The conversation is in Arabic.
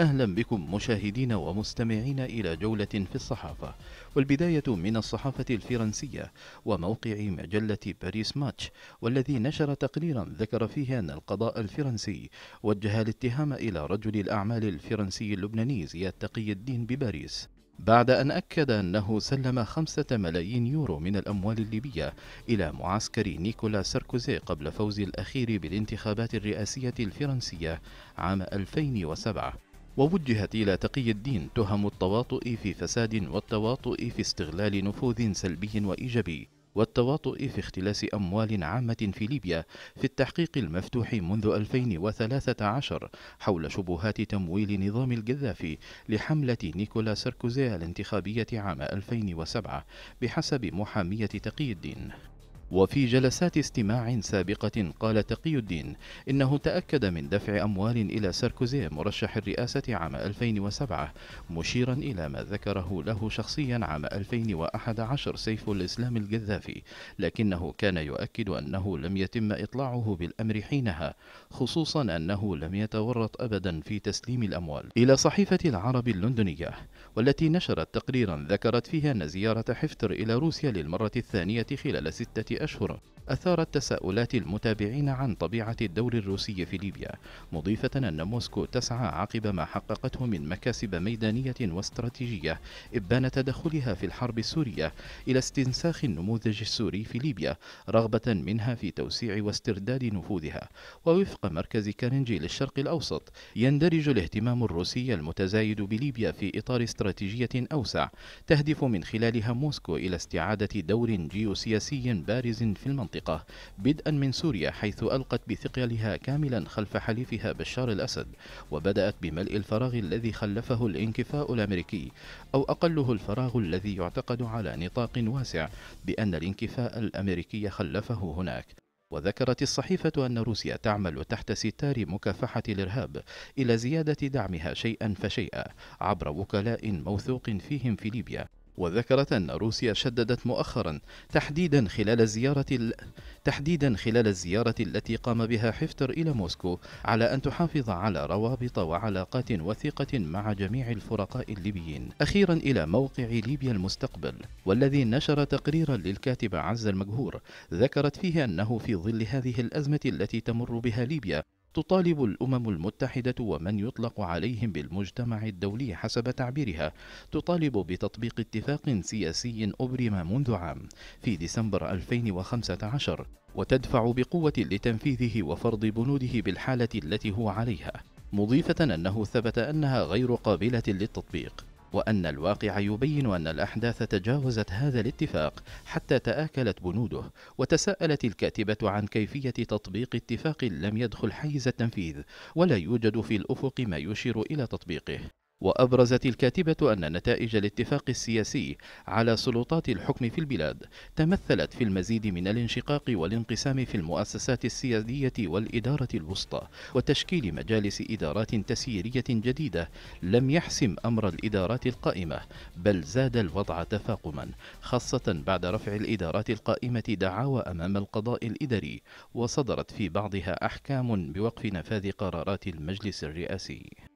أهلا بكم مشاهدين ومستمعين إلى جولة في الصحافة والبداية من الصحافة الفرنسية وموقع مجلة باريس ماتش والذي نشر تقريرا ذكر فيه أن القضاء الفرنسي وجه الاتهام إلى رجل الأعمال الفرنسي اللبناني زياد تقي الدين بباريس بعد أن أكد أنه سلم خمسة ملايين يورو من الأموال الليبية إلى معسكر نيكولا ساركوزي قبل فوز الأخير بالانتخابات الرئاسية الفرنسية عام 2007 ووجهت إلى تقي الدين تهم التواطؤ في فساد والتواطؤ في استغلال نفوذ سلبي وإيجابي والتواطؤ في اختلاس أموال عامة في ليبيا في التحقيق المفتوح منذ 2013 حول شبهات تمويل نظام القذافي لحملة نيكولا ساركوزي الانتخابية عام 2007 بحسب محامية تقي الدين وفي جلسات استماع سابقة قال تقي الدين إنه تأكد من دفع أموال إلى ساركوزي مرشح الرئاسة عام 2007 مشيرا إلى ما ذكره له شخصيا عام 2011 سيف الإسلام القذافي لكنه كان يؤكد أنه لم يتم إطلاعه بالأمر حينها خصوصا أنه لم يتورط أبدا في تسليم الأموال إلى صحيفة العرب اللندنية والتي نشرت تقريرا ذكرت فيها أن زيارة حفتر إلى روسيا للمرة الثانية خلال ستة أشهر أثارت تساؤلات المتابعين عن طبيعة الدور الروسي في ليبيا مضيفة أن موسكو تسعى عقب ما حققته من مكاسب ميدانية واستراتيجية إبان تدخلها في الحرب السورية إلى استنساخ النموذج السوري في ليبيا رغبة منها في توسيع واسترداد نفوذها ووفق مركز كارنجي للشرق الأوسط يندرج الاهتمام الروسي المتزايد بليبيا في إطار استراتيجية أوسع تهدف من خلالها موسكو إلى استعادة دور جيوسياسي بارز حاجز في المنطقة بدءا من سوريا حيث ألقت بثقلها كاملا خلف حليفها بشار الأسد وبدأت بملء الفراغ الذي خلفه الانكفاء الأمريكي أو أقله الفراغ الذي يعتقد على نطاق واسع بأن الانكفاء الأمريكي خلفه هناك وذكرت الصحيفة أن روسيا تعمل تحت ستار مكافحة الإرهاب إلى زيادة دعمها شيئا فشيئا عبر وكلاء موثوق فيهم في ليبيا وذكرت أن روسيا شددت مؤخرا تحديدا خلال زيارة تحديدا خلال الزيارة التي قام بها حفتر إلى موسكو على أن تحافظ على روابط وعلاقات وثيقة مع جميع الفرقاء الليبيين أخيرا إلى موقع ليبيا المستقبل والذي نشر تقريرا للكاتب عز المجهور ذكرت فيه أنه في ظل هذه الأزمة التي تمر بها ليبيا تطالب الأمم المتحدة ومن يطلق عليهم بالمجتمع الدولي حسب تعبيرها تطالب بتطبيق اتفاق سياسي أبرم منذ عام في ديسمبر 2015 وتدفع بقوة لتنفيذه وفرض بنوده بالحالة التي هو عليها مضيفة أنه ثبت أنها غير قابلة للتطبيق وأن الواقع يبين أن الأحداث تجاوزت هذا الاتفاق حتى تآكلت بنوده وتساءلت الكاتبة عن كيفية تطبيق اتفاق لم يدخل حيز التنفيذ ولا يوجد في الأفق ما يشير إلى تطبيقه وأبرزت الكاتبة أن نتائج الاتفاق السياسي على سلطات الحكم في البلاد تمثلت في المزيد من الانشقاق والانقسام في المؤسسات السيادية والإدارة الوسطى وتشكيل مجالس إدارات تسييرية جديدة لم يحسم أمر الإدارات القائمة بل زاد الوضع تفاقما خاصة بعد رفع الإدارات القائمة دعاوى أمام القضاء الإداري وصدرت في بعضها أحكام بوقف نفاذ قرارات المجلس الرئاسي